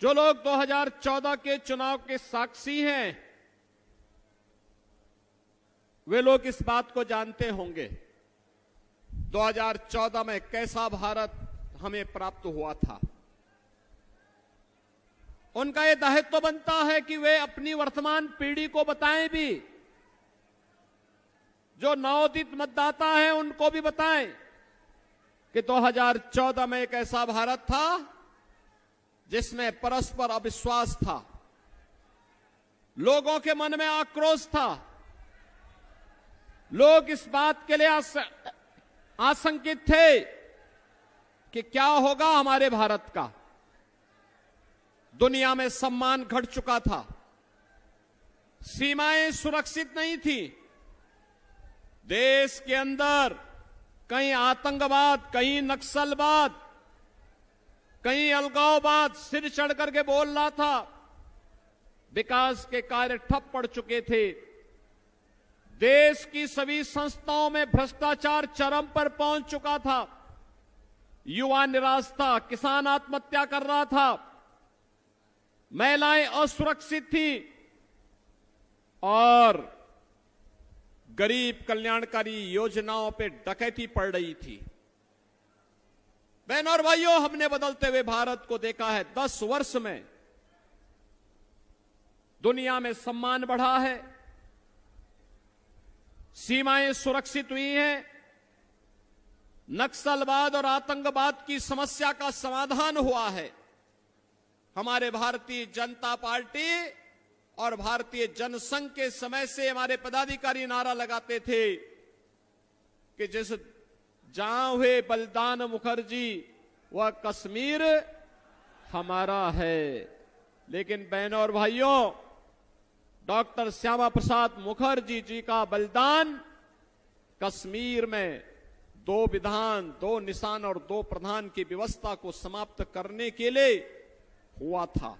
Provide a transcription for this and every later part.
जो लोग 2014 के चुनाव के साक्षी हैं वे लोग इस बात को जानते होंगे 2014 में कैसा भारत हमें प्राप्त हुआ था उनका यह दायित्व तो बनता है कि वे अपनी वर्तमान पीढ़ी को बताएं भी जो नवोदित मतदाता हैं उनको भी बताएं कि 2014 में एक ऐसा भारत था जिसमें परस्पर अविश्वास था लोगों के मन में आक्रोश था लोग इस बात के लिए आशंकित थे कि क्या होगा हमारे भारत का दुनिया में सम्मान घट चुका था सीमाएं सुरक्षित नहीं थी देश के अंदर कहीं आतंकवाद कहीं नक्सलवाद कहीं अलगाववाद सिर चढ़ करके बोल रहा था विकास के कार्य ठप पड़ चुके थे देश की सभी संस्थाओं में भ्रष्टाचार चरम पर पहुंच चुका था युवा निराश था किसान आत्महत्या कर रहा था महिलाएं असुरक्षित थी और गरीब कल्याणकारी योजनाओं पे डकैती पड़ रही थी बहन और भाइयों हमने बदलते हुए भारत को देखा है दस वर्ष में दुनिया में सम्मान बढ़ा है सीमाएं सुरक्षित हुई हैं नक्सलवाद और आतंकवाद की समस्या का समाधान हुआ है हमारे भारतीय जनता पार्टी और भारतीय जनसंघ के समय से हमारे पदाधिकारी नारा लगाते थे कि जिस जहां हुए बलिदान मुखर्जी वह कश्मीर हमारा है लेकिन बहनों और भाइयों डॉक्टर श्यामा प्रसाद मुखर्जी जी का बलिदान कश्मीर में दो विधान दो निशान और दो प्रधान की व्यवस्था को समाप्त करने के लिए हुआ था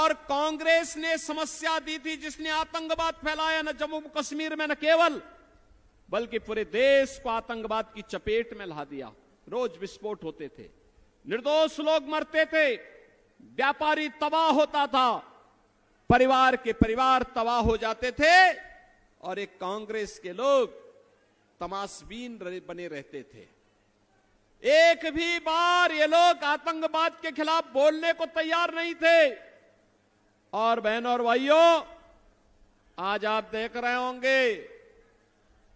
और कांग्रेस ने समस्या दी थी जिसने आतंकवाद फैलाया न जम्मू कश्मीर में न केवल बल्कि पूरे देश को आतंकवाद की चपेट में ला दिया रोज विस्फोट होते थे निर्दोष लोग मरते थे व्यापारी तबाह होता था परिवार के परिवार तबाह हो जाते थे और एक कांग्रेस के लोग तमाशबीन बने रहते थे एक भी बार ये लोग आतंकवाद के खिलाफ बोलने को तैयार नहीं थे और बहनों और भाइयों आज आप देख रहे होंगे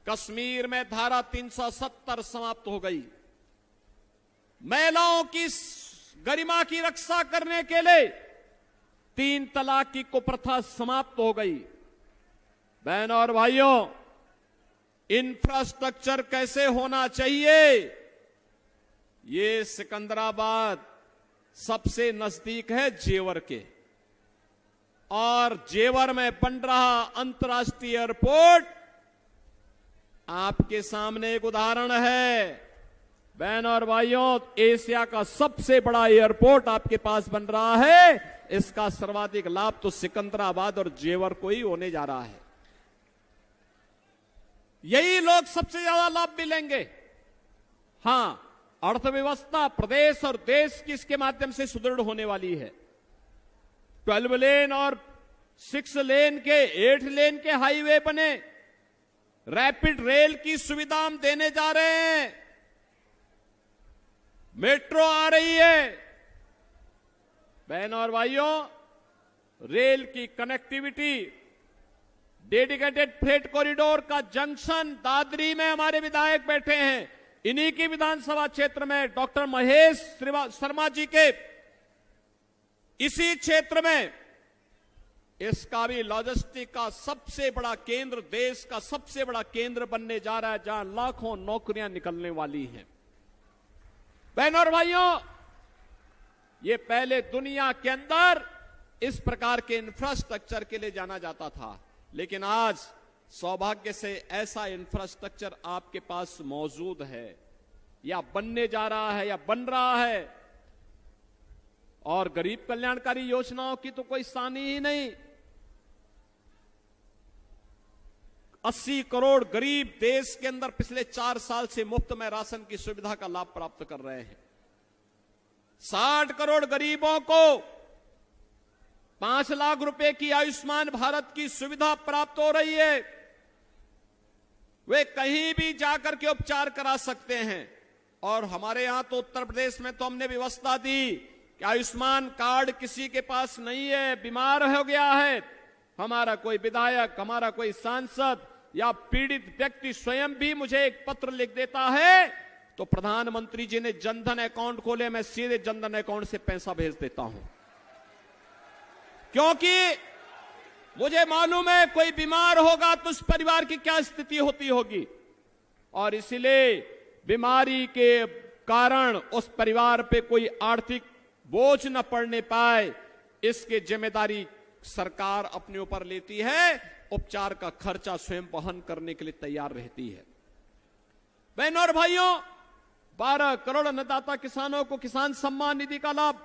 कश्मीर में धारा 370 समाप्त हो गई महिलाओं की गरिमा की रक्षा करने के लिए तीन तलाक की कुप्रथा समाप्त हो गई बहन और भाइयों इंफ्रास्ट्रक्चर कैसे होना चाहिए ये सिकंदराबाद सबसे नजदीक है जेवर के और जेवर में बन रहा अंतर्राष्ट्रीय एयरपोर्ट आपके सामने एक उदाहरण है बहन और भाइयों एशिया का सबसे बड़ा एयरपोर्ट आपके पास बन रहा है इसका सर्वाधिक लाभ तो सिकंदराबाद और जेवर को ही होने जा रहा है यही लोग सबसे ज्यादा लाभ भी लेंगे हां अर्थव्यवस्था प्रदेश और देश की इसके माध्यम से सुदृढ़ होने वाली है ट्वेल्व लेन और सिक्स लेन के एट लेन के हाईवे बने रैपिड रेल की सुविधा हम देने जा रहे हैं मेट्रो आ रही है बहन और भाइयों रेल की कनेक्टिविटी डेडिकेटेड फ्रेट कॉरिडोर का जंक्शन दादरी में हमारे विधायक बैठे हैं इन्हीं की विधानसभा क्षेत्र में डॉक्टर महेश शर्मा जी के इसी क्षेत्र में इसका भी लॉजिस्टिक का सबसे बड़ा केंद्र देश का सबसे बड़ा केंद्र बनने जा रहा है जहां लाखों नौकरियां निकलने वाली हैं बहनों और भाइयों ये पहले दुनिया के अंदर इस प्रकार के इंफ्रास्ट्रक्चर के लिए जाना जाता था लेकिन आज सौभाग्य से ऐसा इंफ्रास्ट्रक्चर आपके पास मौजूद है या बनने जा रहा है या बन रहा है और गरीब कल्याणकारी योजनाओं की तो कोई सानी ही नहीं अस्सी करोड़ गरीब देश के अंदर पिछले चार साल से मुफ्त में राशन की सुविधा का लाभ प्राप्त कर रहे हैं साठ करोड़ गरीबों को पांच लाख रुपए की आयुष्मान भारत की सुविधा प्राप्त हो रही है वे कहीं भी जाकर के उपचार करा सकते हैं और हमारे यहां तो उत्तर प्रदेश में तो हमने व्यवस्था दी कि आयुष्मान कार्ड किसी के पास नहीं है बीमार हो गया है हमारा कोई विधायक हमारा कोई सांसद या पीड़ित व्यक्ति स्वयं भी मुझे एक पत्र लिख देता है तो प्रधानमंत्री जी ने जनधन अकाउंट खोले मैं सीधे जनधन अकाउंट से पैसा भेज देता हूं क्योंकि मुझे मालूम है कोई बीमार होगा तो उस परिवार की क्या स्थिति होती होगी और इसलिए बीमारी के कारण उस परिवार पे कोई आर्थिक बोझ न पड़ने पाए इसके जिम्मेदारी सरकार अपने ऊपर लेती है उपचार का खर्चा स्वयं वहन करने के लिए तैयार रहती है बहन और भाइयों 12 करोड़ अन्नदाता किसानों को किसान सम्मान निधि का लाभ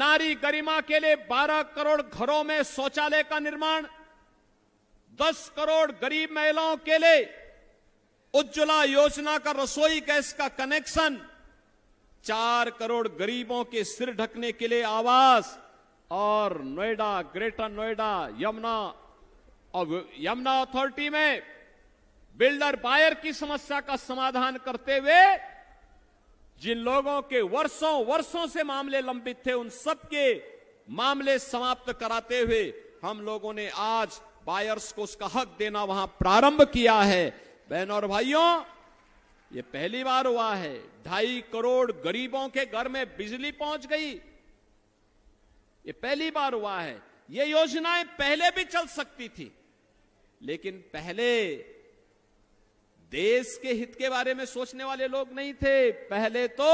नारी गरिमा के लिए 12 करोड़ घरों में शौचालय का निर्माण 10 करोड़ गरीब महिलाओं के लिए उज्ज्वला योजना का रसोई गैस का कनेक्शन चार करोड़ गरीबों के सिर ढकने के लिए आवास और नोएडा ग्रेटर नोएडा यमुना और यमुना अथॉरिटी में बिल्डर बायर की समस्या का समाधान करते हुए जिन लोगों के वर्षों वर्षों से मामले लंबित थे उन सबके मामले समाप्त कराते हुए हम लोगों ने आज बायर्स को उसका हक देना वहां प्रारंभ किया है बहनों और भाइयों ये पहली बार हुआ है ढाई करोड़ गरीबों के घर में बिजली पहुंच गई ये पहली बार हुआ है ये योजनाएं पहले भी चल सकती थी लेकिन पहले देश के हित के बारे में सोचने वाले लोग नहीं थे पहले तो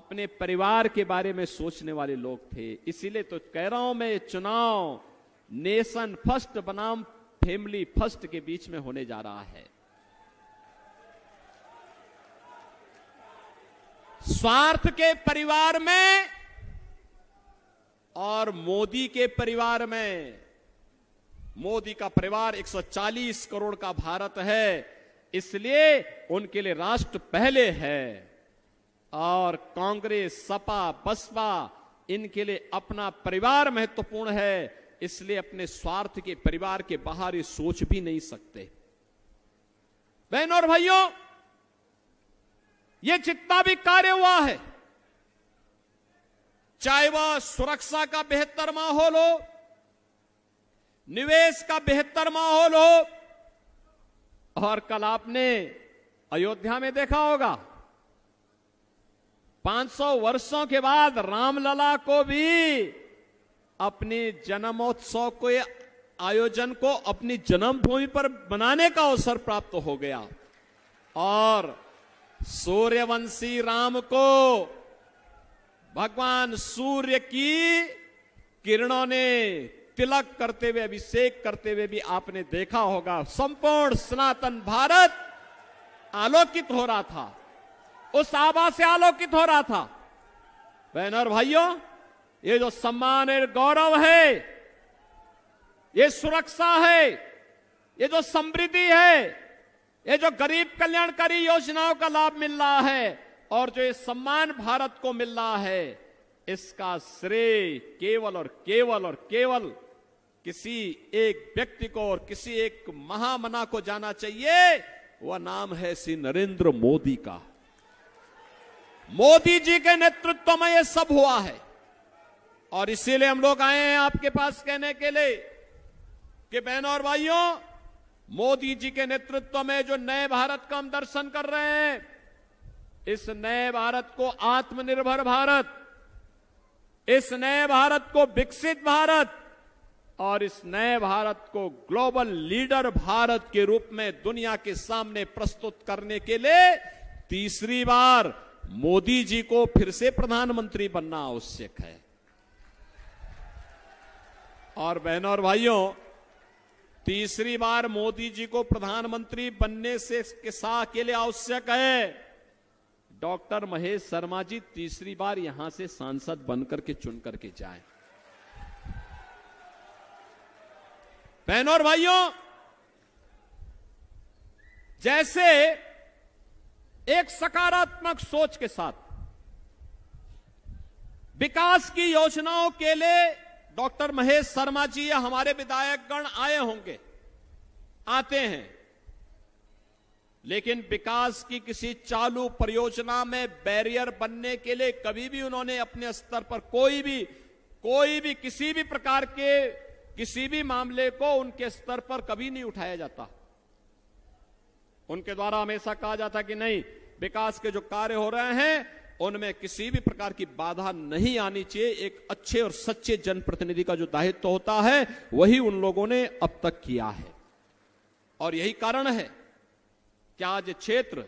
अपने परिवार के बारे में सोचने वाले लोग थे इसीलिए तो कह रहा हूं मैं चुनाव नेशन फर्स्ट बनाम फैमिली फर्स्ट के बीच में होने जा रहा है स्वार्थ के परिवार में और मोदी के परिवार में मोदी का परिवार 140 करोड़ का भारत है इसलिए उनके लिए राष्ट्र पहले है और कांग्रेस सपा बसपा इनके लिए अपना परिवार महत्वपूर्ण है इसलिए अपने स्वार्थ के परिवार के बाहर ये सोच भी नहीं सकते बहन और भाइयों ये जितना भी कार्य हुआ है चाहे वह सुरक्षा का बेहतर माहौल हो निवेश का बेहतर माहौल हो और कल आपने अयोध्या में देखा होगा 500 वर्षों के बाद रामलला को भी अपने जन्मोत्सव के आयोजन को अपनी जन्मभूमि पर बनाने का अवसर प्राप्त हो गया और सूर्यवंशी राम को भगवान सूर्य की किरणों ने तिलक करते हुए अभिषेक करते हुए भी आपने देखा होगा संपूर्ण सनातन भारत आलोकित हो रहा था उस आभा से आलोकित हो रहा था बहन और भाइयों ये जो सम्मान है गौरव है ये सुरक्षा है ये जो समृद्धि है ये जो गरीब कल्याणकारी योजनाओं का लाभ मिल रहा है और जो ये सम्मान भारत को मिल रहा है इसका श्रेय केवल और केवल और केवल किसी एक व्यक्ति को और किसी एक महामना को जाना चाहिए वह नाम है श्री नरेंद्र मोदी का मोदी जी के नेतृत्व में यह सब हुआ है और इसीलिए हम लोग आए हैं आपके पास कहने के लिए कि बहनों और भाइयों मोदी जी के नेतृत्व में जो नए भारत का हम दर्शन कर रहे हैं इस नए भारत को आत्मनिर्भर भारत इस नए भारत को विकसित भारत और इस नए भारत को ग्लोबल लीडर भारत के रूप में दुनिया के सामने प्रस्तुत करने के लिए तीसरी बार मोदी जी को फिर से प्रधानमंत्री बनना आवश्यक है और बहनों और भाइयों तीसरी बार मोदी जी को प्रधानमंत्री बनने से के साथ के लिए आवश्यक है डॉक्टर महेश शर्मा जी तीसरी बार यहां से सांसद बनकर के चुन करके जाए बहनों और भाइयों जैसे एक सकारात्मक सोच के साथ विकास की योजनाओं के लिए डॉक्टर महेश शर्मा जी या हमारे विधायकगण आए होंगे आते हैं लेकिन विकास की किसी चालू परियोजना में बैरियर बनने के लिए कभी भी उन्होंने अपने स्तर पर कोई भी कोई भी किसी भी प्रकार के किसी भी मामले को उनके स्तर पर कभी नहीं उठाया जाता उनके द्वारा हमेशा कहा जाता कि नहीं विकास के जो कार्य हो रहे हैं उनमें किसी भी प्रकार की बाधा नहीं आनी चाहिए एक अच्छे और सच्चे जनप्रतिनिधि का जो दायित्व तो होता है वही उन लोगों ने अब तक किया है और यही कारण है त्याज क्षेत्र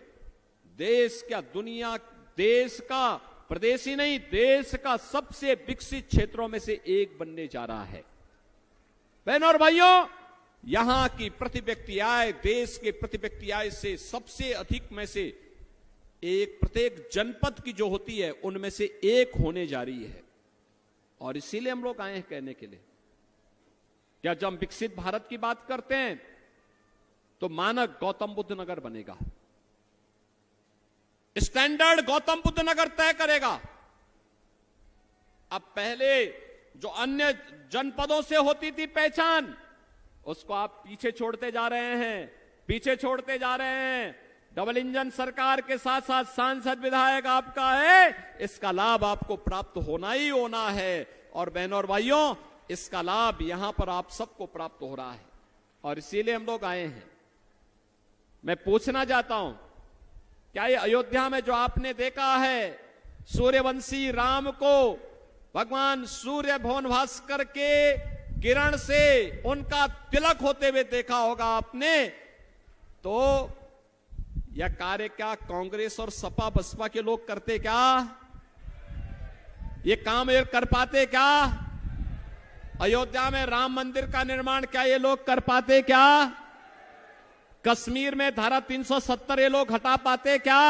देश क्या दुनिया देश का प्रदेश ही नहीं देश का सबसे विकसित क्षेत्रों में से एक बनने जा रहा है बहनों और भाइयों यहां की प्रति व्यक्ति आय देश के प्रति व्यक्ति आय से सबसे अधिक में से एक प्रत्येक जनपद की जो होती है उनमें से एक होने जा रही है और इसीलिए हम लोग आए हैं कहने के लिए क्या जब हम विकसित भारत की बात करते हैं तो मानक गौतम बुद्ध नगर बनेगा स्टैंडर्ड गौतम बुद्ध नगर तय करेगा अब पहले जो अन्य जनपदों से होती थी पहचान उसको आप पीछे छोड़ते जा रहे हैं पीछे छोड़ते जा रहे हैं डबल इंजन सरकार के साथ साथ सांसद विधायक आपका है इसका लाभ आपको प्राप्त होना ही होना है और बहनों और भाइयों इसका लाभ यहां पर आप सबको प्राप्त हो रहा है और इसीलिए हम लोग आए हैं मैं पूछना चाहता हूं क्या ये अयोध्या में जो आपने देखा है सूर्यवंशी राम को भगवान सूर्य भवन भास्कर के किरण से उनका तिलक होते हुए देखा होगा आपने तो यह कार्य क्या कांग्रेस और सपा बसपा के लोग करते क्या ये काम ये कर पाते क्या अयोध्या में राम मंदिर का निर्माण क्या ये लोग कर पाते क्या कश्मीर में धारा 370 ये लोग हटा पाते क्या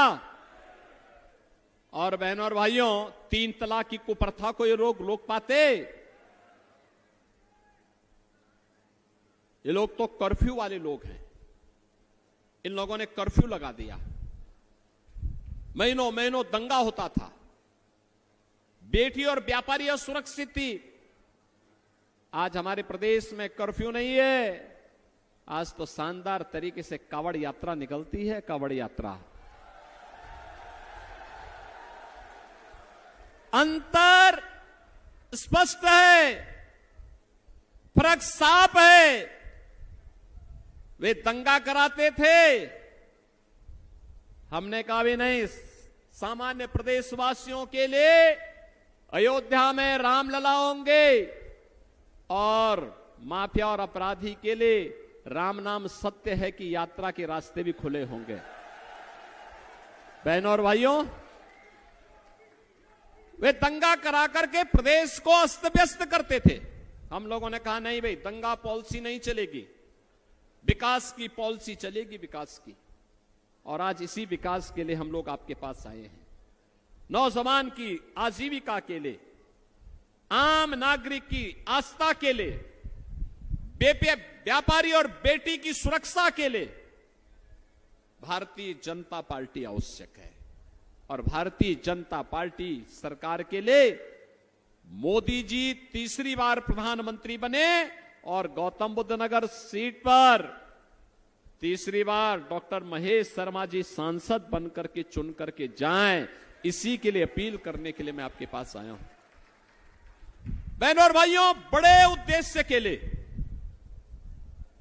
और बहनों और भाइयों तीन तलाक की कुप्रथा को ये लोग रोक पाते ये लोग तो कर्फ्यू वाले लोग हैं इन लोगों ने कर्फ्यू लगा दिया महीनों महीनों दंगा होता था बेटी और व्यापारी असुरक्षित थी आज हमारे प्रदेश में कर्फ्यू नहीं है आज तो शानदार तरीके से कावड़ यात्रा निकलती है कावड़ यात्रा अंतर स्पष्ट है फर्क साफ है वे दंगा कराते थे हमने कहा भी नहीं सामान्य प्रदेशवासियों के लिए अयोध्या में रामलला होंगे और माफिया और अपराधी के लिए राम नाम सत्य है कि यात्रा के रास्ते भी खुले होंगे बहनों और भाइयों वे दंगा करा करके प्रदेश को अस्त व्यस्त करते थे हम लोगों ने कहा नहीं भाई दंगा पॉलिसी नहीं चलेगी विकास की पॉलिसी चलेगी विकास की और आज इसी विकास के लिए हम लोग आपके पास आए हैं नौजवान की आजीविका के लिए आम नागरिक की आस्था के लिए व्यापारी और बेटी की सुरक्षा के लिए भारतीय जनता पार्टी आवश्यक है और भारतीय जनता पार्टी सरकार के लिए मोदी जी तीसरी बार प्रधानमंत्री बने और गौतम बुद्ध नगर सीट पर तीसरी बार डॉक्टर महेश शर्मा जी सांसद बनकर के चुन करके जाएं इसी के लिए अपील करने के लिए मैं आपके पास आया हूं बहनों और भाइयों बड़े उद्देश्य के लिए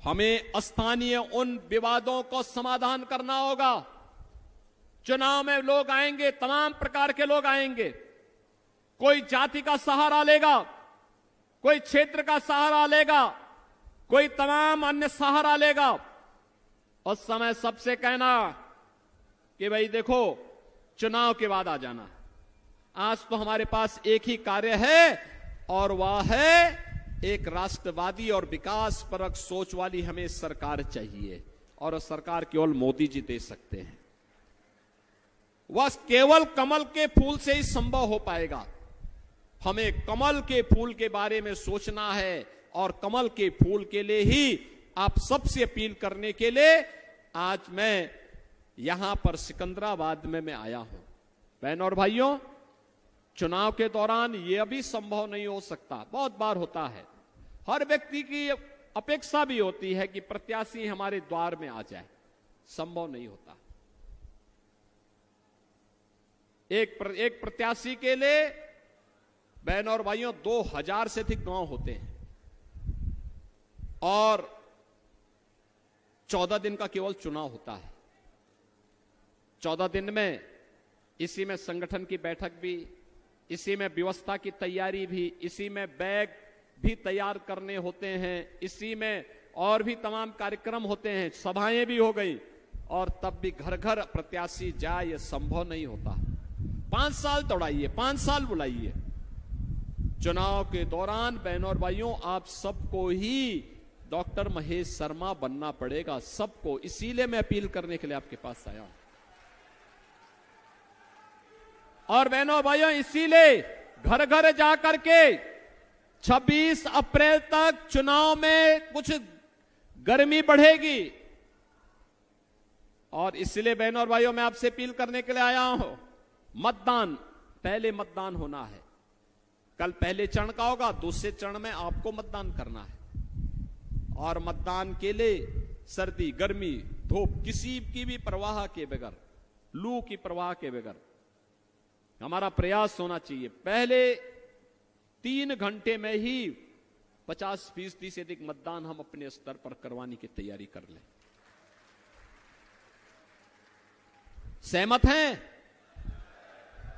हमें स्थानीय उन विवादों को समाधान करना होगा चुनाव में लोग आएंगे तमाम प्रकार के लोग आएंगे कोई जाति का सहारा लेगा कोई क्षेत्र का सहारा लेगा कोई तमाम अन्य सहारा लेगा उस समय सबसे कहना कि भाई देखो चुनाव के बाद आ जाना आज तो हमारे पास एक ही कार्य है और वह है एक राष्ट्रवादी और विकास परक सोच वाली हमें सरकार चाहिए और सरकार केवल मोदी जी दे सकते हैं वह केवल कमल के फूल से ही संभव हो पाएगा हमें कमल के फूल के बारे में सोचना है और कमल के फूल के लिए ही आप सबसे अपील करने के लिए आज मैं यहां पर सिकंदराबाद में मैं आया हूं बहन और भाइयों चुनाव के दौरान यह भी संभव नहीं हो सकता बहुत बार होता है हर व्यक्ति की अपेक्षा भी होती है कि प्रत्याशी हमारे द्वार में आ जाए संभव नहीं होता एक प्र, एक प्रत्याशी के लिए बहन और भाइयों दो हजार से अधिक गांव होते हैं और चौदह दिन का केवल चुनाव होता है चौदह दिन में इसी में संगठन की बैठक भी इसी में व्यवस्था की तैयारी भी इसी में बैग भी तैयार करने होते हैं इसी में और भी तमाम कार्यक्रम होते हैं सभाएं भी हो गई और तब भी घर घर प्रत्याशी जाए यह संभव नहीं होता पांच साल दौड़ाइए पांच साल बुलाइए चुनाव के दौरान बहनों और भाइयों आप सबको ही डॉक्टर महेश शर्मा बनना पड़ेगा सबको इसीलिए मैं अपील करने के लिए आपके पास आया हूं और बहनों भाइयों इसीलिए घर घर जाकर के 26 अप्रैल तक चुनाव में कुछ गर्मी बढ़ेगी और इसलिए बहनों और भाइयों मैं आपसे अपील करने के लिए आया हूं मतदान पहले मतदान होना है कल पहले चरण का होगा दूसरे चरण में आपको मतदान करना है और मतदान के लिए सर्दी गर्मी धूप किसी की भी प्रवाह के बगैर लू की प्रवाह के बगैर हमारा प्रयास होना चाहिए पहले तीन घंटे में ही पचास फीसदी से अधिक मतदान हम अपने स्तर पर करवाने की तैयारी कर लें सहमत हैं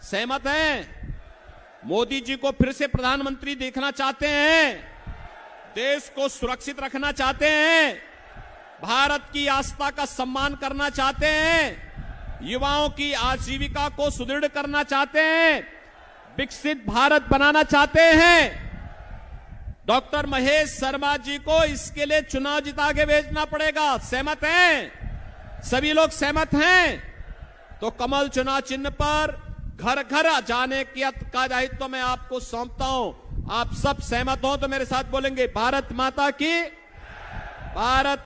सहमत हैं मोदी जी को फिर से प्रधानमंत्री देखना चाहते हैं देश को सुरक्षित रखना चाहते हैं भारत की आस्था का सम्मान करना चाहते हैं युवाओं की आजीविका को सुदृढ़ करना चाहते हैं विकसित भारत बनाना चाहते हैं डॉक्टर महेश शर्मा जी को इसके लिए चुनाव जिता के भेजना पड़ेगा सहमत हैं सभी लोग सहमत हैं तो कमल चुनाव चिन्ह पर घर घर जाने की का दायित्व तो मैं आपको सौंपता हूं आप सब सहमत हो तो मेरे साथ बोलेंगे भारत माता की भारत